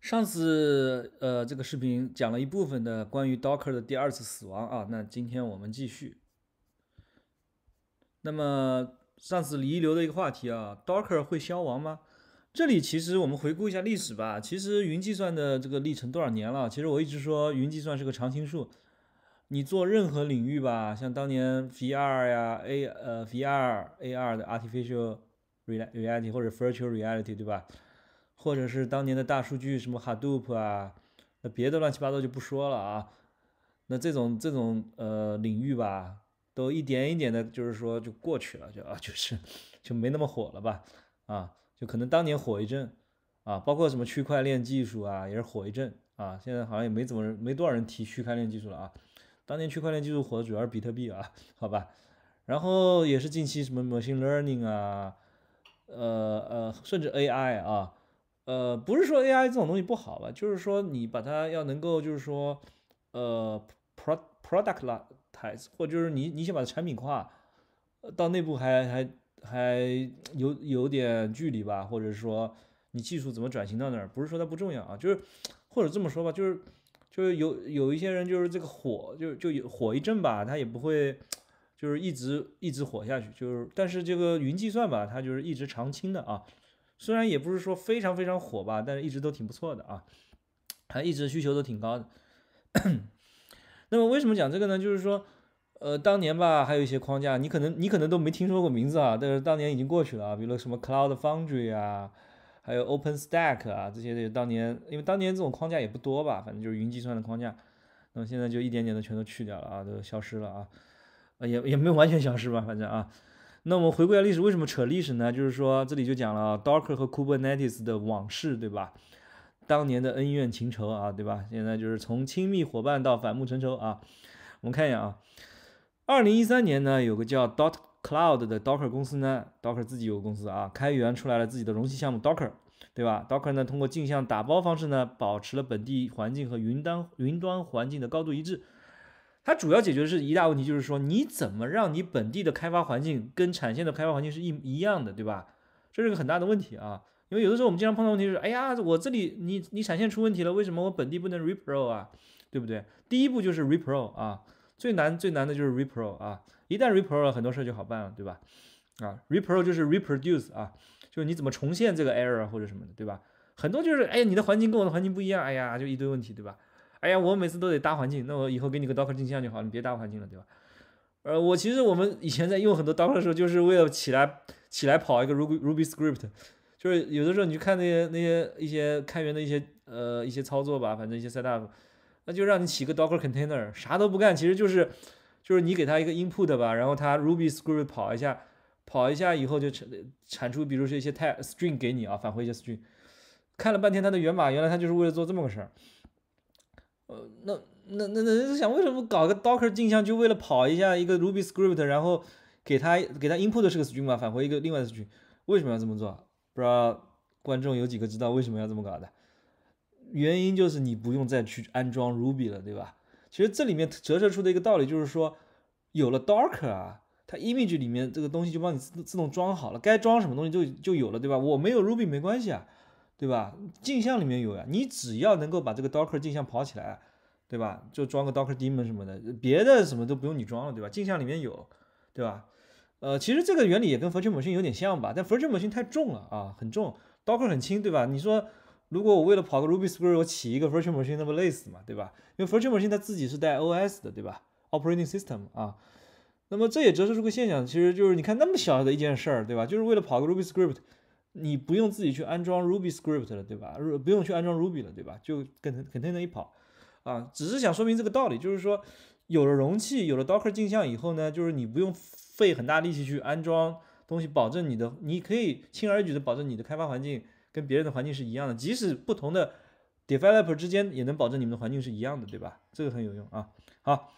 上次呃，这个视频讲了一部分的关于 Docker 的第二次死亡啊。那今天我们继续。那么上次遗留的一个话题啊，Docker 会消亡吗？这里其实我们回顾一下历史吧。其实云计算的这个历程多少年了？其实我一直说云计算是个常青树。你做任何领域吧，像当年 VR 呀，A 呃，VR AR 的 Artificial Reality 或者 Virtual Reality，对吧？或者是当年的大数据，什么 Hadoop 啊，那别的乱七八糟就不说了啊。那这种这种呃领域吧，都一点一点的，就是说就过去了，就啊就是就没那么火了吧？啊，就可能当年火一阵啊，包括什么区块链技术啊，也是火一阵啊。现在好像也没怎么没多少人提区块链技术了啊。当年区块链技术火主要是比特币啊，好吧。然后也是近期什么 machine learning 啊，呃呃，甚至 AI 啊。呃，不是说 A I 这种东西不好吧，就是说你把它要能够，就是说，呃，pro productize 或者就是你你想把它产品化，到内部还还还有有点距离吧，或者说你技术怎么转型到那儿，不是说它不重要啊，就是或者这么说吧，就是就是有有一些人就是这个火就就有火一阵吧，他也不会就是一直一直火下去，就是但是这个云计算吧，它就是一直常青的啊。虽然也不是说非常非常火吧，但是一直都挺不错的啊，还一直需求都挺高的。那么为什么讲这个呢？就是说，呃，当年吧，还有一些框架，你可能你可能都没听说过名字啊，但是当年已经过去了啊，比如什么 Cloud Foundry 啊，还有 OpenStack 啊，这些的当年，因为当年这种框架也不多吧，反正就是云计算的框架。那么现在就一点点的全都去掉了啊，都消失了啊，呃，也也没有完全消失吧，反正啊。那我们回归一下历史，为什么扯历史呢？就是说，这里就讲了 Docker 和 Kubernetes 的往事，对吧？当年的恩怨情仇啊，对吧？现在就是从亲密伙伴到反目成仇啊。我们看一下啊，二零一三年呢，有个叫 Dot Cloud 的 Docker 公司呢，Docker 自己有个公司啊，开源出来了自己的容器项目 Docker，对吧？Docker 呢，通过镜像打包方式呢，保持了本地环境和云端云端环境的高度一致。它主要解决的是一大问题，就是说你怎么让你本地的开发环境跟产线的开发环境是一一样的，对吧？这是个很大的问题啊。因为有的时候我们经常碰到问题就是，哎呀，我这里你你产线出问题了，为什么我本地不能 repro 啊？对不对？第一步就是 repro 啊，最难最难的就是 repro 啊。一旦 repro 了很多事儿就好办了，对吧？啊，repro 就是 reproduce 啊，就是你怎么重现这个 error 或者什么的，对吧？很多就是，哎呀，你的环境跟我的环境不一样，哎呀，就一堆问题，对吧？哎呀，我每次都得搭环境，那我以后给你个 Docker 镜像就好，你别搭环境了，对吧？呃，我其实我们以前在用很多 Docker 的时候，就是为了起来起来跑一个 Ruby Ruby Script，就是有的时候你去看那些那些一些开源的一些呃一些操作吧，反正一些 Setup，那就让你起个 Docker Container，啥都不干，其实就是就是你给他一个 Input 吧，然后他 Ruby Script 跑一下，跑一下以后就产产出，比如说一些太 String 给你啊，返回一些 String，看了半天他的源码，原来他就是为了做这么个事儿。呃，那那那那，想为什么搞个 Docker 镜像就为了跑一下一个 Ruby script，然后给它给它 input 是个 string 嘛，返回一个另外的 string，为什么要这么做？不知道观众有几个知道为什么要这么搞的？原因就是你不用再去安装 Ruby 了，对吧？其实这里面折射出的一个道理就是说，有了 Docker 啊，它 image 里面这个东西就帮你自自动装好了，该装什么东西就就有了，对吧？我没有 Ruby 没关系啊。对吧？镜像里面有呀，你只要能够把这个 Docker 镜像跑起来，对吧？就装个 Docker Daemon 什么的，别的什么都不用你装了，对吧？镜像里面有，对吧？呃，其实这个原理也跟 Virtual Machine 有点像吧，但 Virtual Machine 太重了啊，很重，Docker 很轻，对吧？你说如果我为了跑个 Ruby Script，我起一个 Virtual Machine，那不累死嘛，对吧？因为 Virtual Machine 它自己是带 OS 的，对吧？Operating System 啊，那么这也折射出个现象，其实就是你看那么小的一件事儿，对吧？就是为了跑个 Ruby Script。你不用自己去安装 Ruby script 了，对吧？不不用去安装 Ruby 了，对吧？就跟肯定能一跑，啊，只是想说明这个道理，就是说，有了容器，有了 Docker 镜像以后呢，就是你不用费很大力气去安装东西，保证你的，你可以轻而易举的保证你的开发环境跟别人的环境是一样的，即使不同的 developer 之间也能保证你们的环境是一样的，对吧？这个很有用啊。好。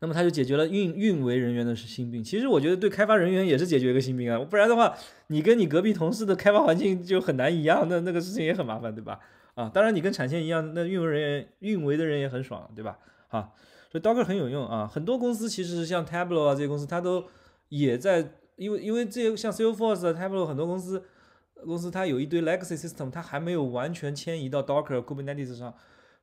那么他就解决了运运维人员的是心病，其实我觉得对开发人员也是解决一个心病啊，不然的话，你跟你隔壁同事的开发环境就很难一样，那那个事情也很麻烦，对吧？啊，当然你跟产线一样，那运维人员运维的人也很爽，对吧？啊，所以 Docker 很有用啊，很多公司其实像 Tableau 啊这些公司，它都也在因为因为这些像 Salesforce、Tableau 很多公司公司它有一堆 legacy system，它还没有完全迁移到 Docker、Kubernetes 上，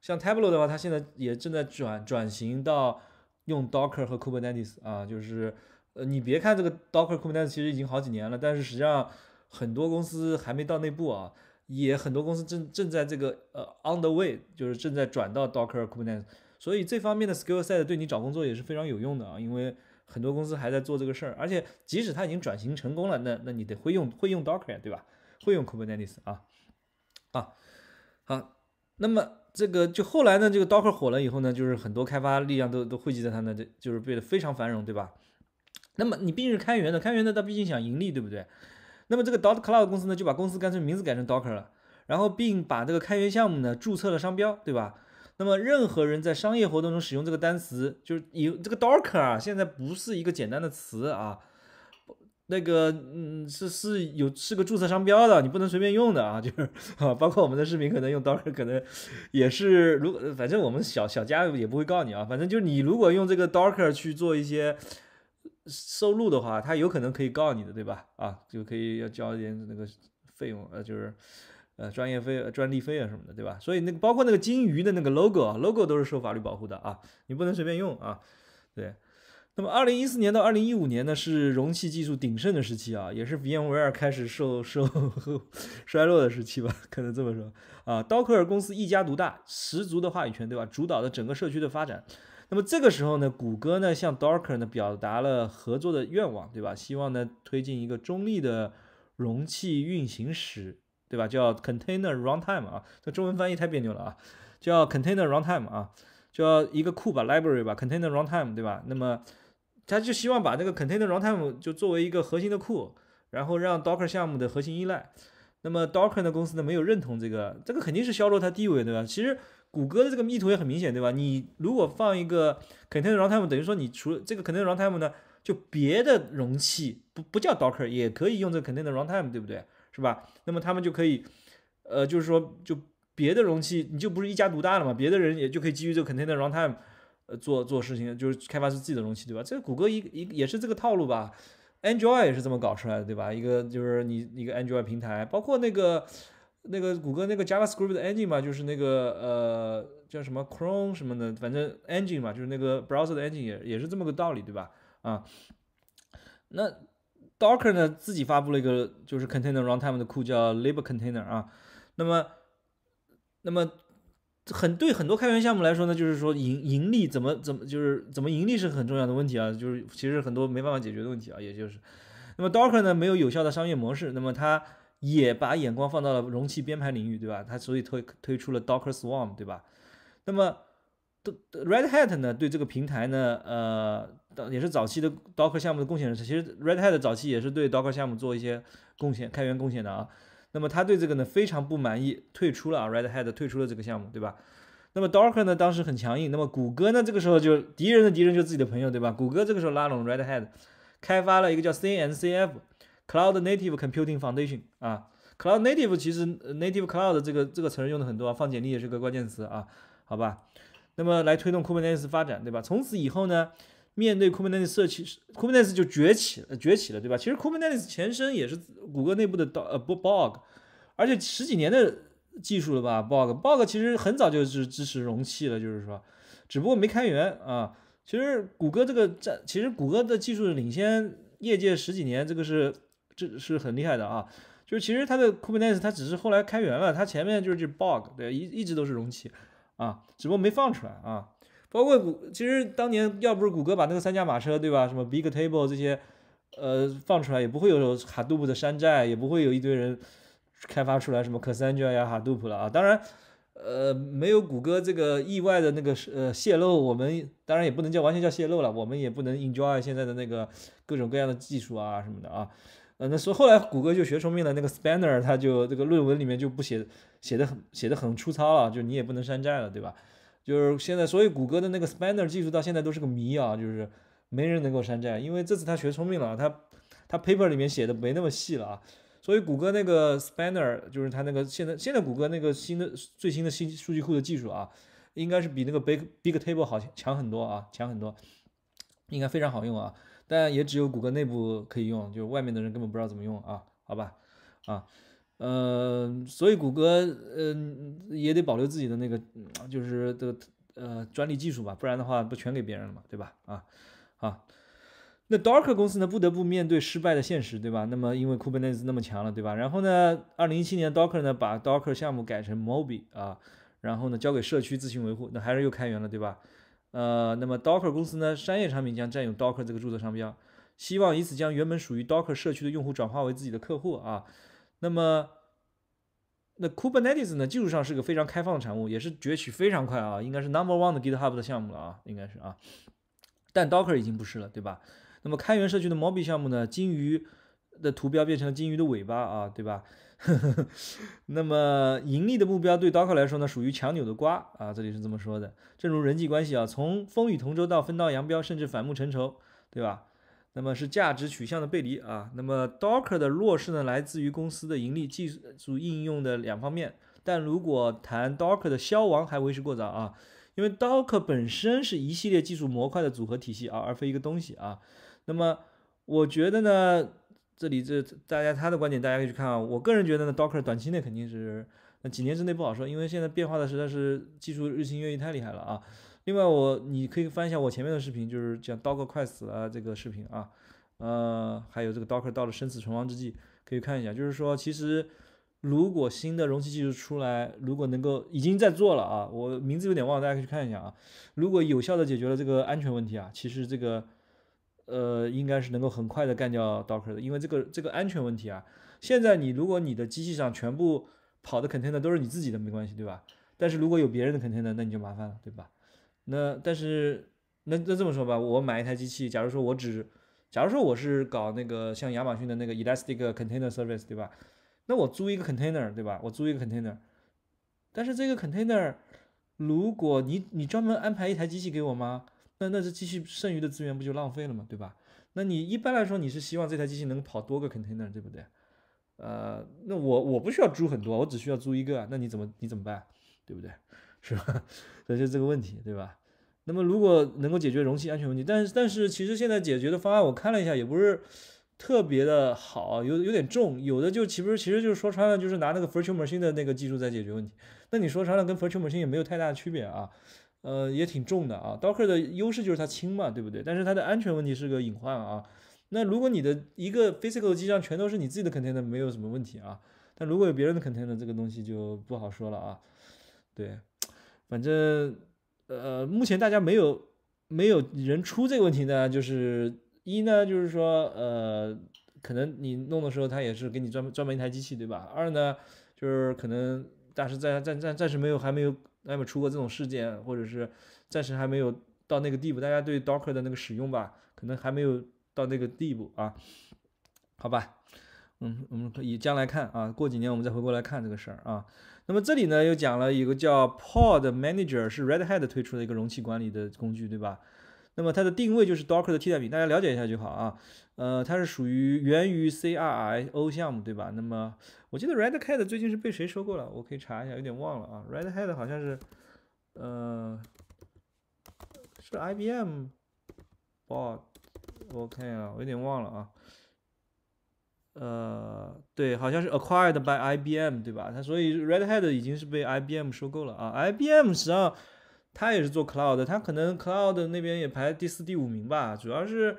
像 Tableau 的话，它现在也正在转转型到。用 Docker 和 Kubernetes 啊，就是，呃，你别看这个 Docker Kubernetes 其实已经好几年了，但是实际上很多公司还没到内部啊，也很多公司正正在这个呃 on the way，就是正在转到 Docker Kubernetes，所以这方面的 skill set 对你找工作也是非常有用的啊，因为很多公司还在做这个事儿，而且即使他已经转型成功了，那那你得会用会用 Docker 对吧？会用 Kubernetes 啊，啊，好，那么。这个就后来呢，这个 Docker 火了以后呢，就是很多开发力量都都汇集在它那，就就是变得非常繁荣，对吧？那么你毕竟是开源的，开源的它毕竟想盈利，对不对？那么这个 Dot Cloud 公司呢，就把公司干脆名字改成 Docker 了，然后并把这个开源项目呢注册了商标，对吧？那么任何人在商业活动中使用这个单词，就是以这个 Docker 啊，现在不是一个简单的词啊。那个，嗯，是是有是个注册商标的，你不能随便用的啊。就是，啊，包括我们的视频可能用 docker，可能也是，如果反正我们小小家也不会告你啊。反正就是你如果用这个 docker 去做一些收录的话，他有可能可以告你的，对吧？啊，就可以要交一点那个费用，呃，就是，呃，专业费、专利费啊什么的，对吧？所以那个包括那个金鱼的那个 logo 啊，logo 都是受法律保护的啊，你不能随便用啊，对。那么，二零一四年到二零一五年呢，是容器技术鼎盛的时期啊，也是 VMware 开始受受 衰落的时期吧，可能这么说啊。Docker 公司一家独大，十足的话语权，对吧？主导的整个社区的发展。那么这个时候呢，谷歌呢向 Docker 呢表达了合作的愿望，对吧？希望呢推进一个中立的容器运行时，对吧？叫 Container Runtime 啊，这中文翻译太别扭了啊，叫 Container Runtime 啊，叫一个库吧，library 吧，Container Runtime 对吧？那么。他就希望把这个 container runtime 就作为一个核心的库，然后让 Docker 项目的核心依赖。那么 Docker 的公司呢，没有认同这个，这个肯定是削弱它地位，对吧？其实谷歌的这个意图也很明显，对吧？你如果放一个 container runtime，等于说你除了这个 container runtime 呢，就别的容器不不叫 Docker 也可以用这个 container runtime，对不对？是吧？那么他们就可以，呃，就是说就别的容器你就不是一家独大了嘛，别的人也就可以基于这个 container runtime。做做事情就是开发出自己的容器对吧？这谷歌一一也是这个套路吧？Android 也是这么搞出来的对吧？一个就是你一个 Android 平台，包括那个那个谷歌那个 JavaScript 的 engine 嘛，就是那个呃叫什么 Chrome 什么的，反正 engine 嘛，就是那个 browser 的 engine 也也是这么个道理对吧？啊，那 Docker 呢自己发布了一个就是 container runtime 的库叫 libcontainer 啊，那么那么。很对很多开源项目来说呢，就是说盈盈利怎么怎么就是怎么盈利是很重要的问题啊，就是其实很多没办法解决的问题啊，也就是，那么 Docker 呢没有有效的商业模式，那么它也把眼光放到了容器编排领域，对吧？它所以推推出了 Docker Swarm，对吧？那么 Red Hat 呢对这个平台呢，呃，也是早期的 Docker 项目的贡献人士，其实 Red Hat 早期也是对 Docker 项目做一些贡献开源贡献的啊。那么他对这个呢非常不满意，退出了啊，Red Hat 退出了这个项目，对吧？那么 Docker 呢当时很强硬，那么谷歌呢这个时候就敌人的敌人就自己的朋友，对吧？谷歌这个时候拉拢 Red Hat，开发了一个叫 CNCF Cloud Native Computing Foundation 啊，Cloud Native 其实 Native Cloud 这个这个词用的很多，放简历也是个关键词啊，好吧？那么来推动 Kubernetes 发展，对吧？从此以后呢？面对 Kubernetes 社区，Kubernetes 就崛起，了，崛起了，对吧？其实 Kubernetes 前身也是谷歌内部的到呃 b o g 而且十几年的技术了吧 b o g b o g 其实很早就是支持容器了，就是说，只不过没开源啊。其实谷歌这个在，其实谷歌的技术领先业界十几年，这个是这是很厉害的啊。就是其实它的 Kubernetes 它只是后来开源了，它前面就是这 b o g 对一一直都是容器啊，只不过没放出来啊。包括谷，其实当年要不是谷歌把那个三驾马车，对吧？什么 Big Table 这些，呃，放出来，也不会有 Hadoop 的山寨，也不会有一堆人开发出来什么 Cassandra 呀、Hadoop 了啊。当然，呃，没有谷歌这个意外的那个呃泄露，我们当然也不能叫完全叫泄露了，我们也不能 enjoy 现 在的那个各种各样的技术啊什么的啊。呃，那说后来谷歌就学聪明了，那个 Spanner 它就这个论文里面就不写，写的很写的很粗糙了，就你也不能山寨了，对吧？就是现在，所以谷歌的那个 Spanner 技术到现在都是个谜啊，就是没人能够山寨，因为这次他学聪明了，他他 paper 里面写的没那么细了啊，所以谷歌那个 Spanner 就是他那个现在现在谷歌那个新的最新的新数据库的技术啊，应该是比那个 Big Big Table 好强很多啊，强很多，应该非常好用啊，但也只有谷歌内部可以用，就外面的人根本不知道怎么用啊，好吧，啊。呃，所以谷歌，呃，也得保留自己的那个，就是的，呃，专利技术吧，不然的话不全给别人了嘛，对吧？啊，啊，那 Docker 公司呢，不得不面对失败的现实，对吧？那么因为 Kubernetes 那么强了，对吧？然后呢，二零一七年 Docker 呢，把 Docker 项目改成 m o b i 啊，然后呢，交给社区自行维护，那还是又开源了，对吧？呃，那么 Docker 公司呢，商业产品将占有 Docker 这个注册商标，希望以此将原本属于 Docker 社区的用户转化为自己的客户啊。那么，那 Kubernetes 呢？技术上是个非常开放的产物，也是崛起非常快啊，应该是 Number One 的 GitHub 的项目了啊，应该是啊。但 Docker 已经不是了，对吧？那么开源社区的 Mobi 项目呢？金鱼的图标变成了金鱼的尾巴啊，对吧？那么盈利的目标对 Docker 来说呢，属于强扭的瓜啊，这里是这么说的。正如人际关系啊，从风雨同舟到分道扬镳，甚至反目成仇，对吧？那么是价值取向的背离啊。那么 Docker 的弱势呢，来自于公司的盈利、技术应用的两方面。但如果谈 Docker 的消亡，还为时过早啊，因为 Docker 本身是一系列技术模块的组合体系啊，而非一个东西啊。那么我觉得呢，这里这大家他的观点大家可以去看啊。我个人觉得呢，Docker 短期内肯定是那几年之内不好说，因为现在变化的实在是技术日新月异，太厉害了啊。另外，我你可以翻一下我前面的视频，就是讲 Docker 快死了这个视频啊，呃，还有这个 Docker 到了生死存亡之际，可以看一下。就是说，其实如果新的容器技术出来，如果能够已经在做了啊，我名字有点忘，大家可以去看一下啊。如果有效的解决了这个安全问题啊，其实这个呃应该是能够很快的干掉 Docker 的，因为这个这个安全问题啊，现在你如果你的机器上全部跑的 container 都是你自己的，没关系，对吧？但是如果有别人的 container，那你就麻烦了，对吧？那但是那那这么说吧，我买一台机器，假如说我只，假如说我是搞那个像亚马逊的那个 Elastic Container Service 对吧？那我租一个 container 对吧？我租一个 container，但是这个 container 如果你你专门安排一台机器给我吗？那那这机器剩余的资源不就浪费了吗？对吧？那你一般来说你是希望这台机器能跑多个 container 对不对？呃，那我我不需要租很多，我只需要租一个，那你怎么你怎么办？对不对？是吧？所以就这个问题对吧？那么，如果能够解决容器安全问题，但是但是其实现在解决的方案我看了一下，也不是特别的好，有有点重，有的就其实其实就是说穿了，就是拿那个 virtual machine 的那个技术在解决问题。那你说穿了，跟 virtual machine 也没有太大区别啊，呃，也挺重的啊。Docker 的优势就是它轻嘛，对不对？但是它的安全问题是个隐患啊。那如果你的一个 physical 机上全都是你自己的 container，没有什么问题啊。但如果有别人的 container，这个东西就不好说了啊。对，反正。呃，目前大家没有没有人出这个问题呢，就是一呢，就是说，呃，可能你弄的时候，他也是给你专门专门一台机器，对吧？二呢，就是可能大师暂暂暂暂时没有还没有还没有出过这种事件，或者是暂时还没有到那个地步，大家对 Docker 的那个使用吧，可能还没有到那个地步啊，好吧，嗯，我们可以将来看啊，过几年我们再回过来看这个事儿啊。那么这里呢又讲了一个叫 Pod Manager，是 Red Hat 推出的一个容器管理的工具，对吧？那么它的定位就是 Docker 的替代品，大家了解一下就好啊。呃，它是属于源于 CRIO 项目，对吧？那么我记得 Red Hat 最近是被谁收购了？我可以查一下，有点忘了啊。Red Hat 好像是，呃，是 IBM bought，我看一下，我有点忘了啊。呃，对，好像是 acquired by IBM，对吧？它所以 Red Hat 已经是被 IBM 收购了啊。IBM 实际上它也是做 Cloud 的，它可能 Cloud 那边也排第四、第五名吧。主要是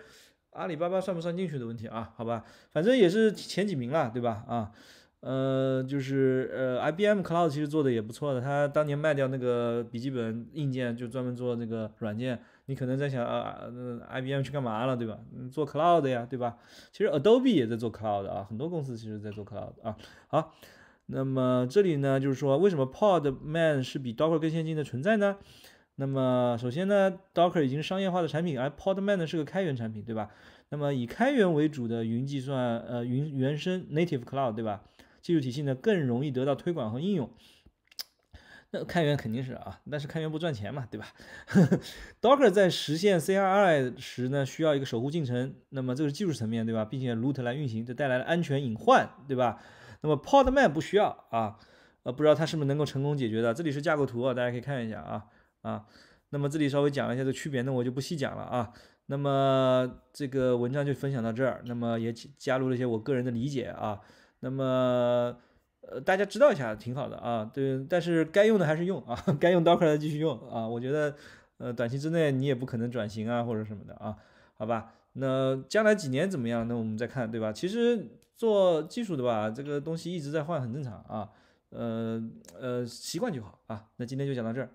阿里巴巴算不算进去的问题啊？好吧，反正也是前几名了，对吧？啊，呃，就是呃，IBM Cloud 其实做的也不错的。它当年卖掉那个笔记本硬件，就专门做那个软件。你可能在想，呃，IBM 去干嘛了，对吧？做 cloud 呀，对吧？其实 Adobe 也在做 cloud 啊，很多公司其实在做 cloud 啊。好，那么这里呢，就是说为什么 Podman 是比 Docker 更先进的存在呢？那么首先呢，Docker 已经商业化的产品，而 Podman 呢是个开源产品，对吧？那么以开源为主的云计算，呃，云原生 Native Cloud，对吧？技术体系呢更容易得到推广和应用。开源肯定是啊，但是开源不赚钱嘛，对吧？Docker 在实现 CRI 时呢，需要一个守护进程，那么这个是技术层面，对吧？并且 root 来运行，这带来了安全隐患，对吧？那么 Podman 不需要啊，呃，不知道它是不是能够成功解决的。这里是架构图啊，大家可以看一下啊啊。那么这里稍微讲了一下这区别，那我就不细讲了啊。那么这个文章就分享到这儿，那么也加入了一些我个人的理解啊。那么呃，大家知道一下挺好的啊，对，但是该用的还是用啊，该用 Docker 的继续用啊，我觉得，呃，短期之内你也不可能转型啊或者什么的啊，好吧，那将来几年怎么样？那我们再看，对吧？其实做技术的吧，这个东西一直在换，很正常啊，呃呃，习惯就好啊。那今天就讲到这儿。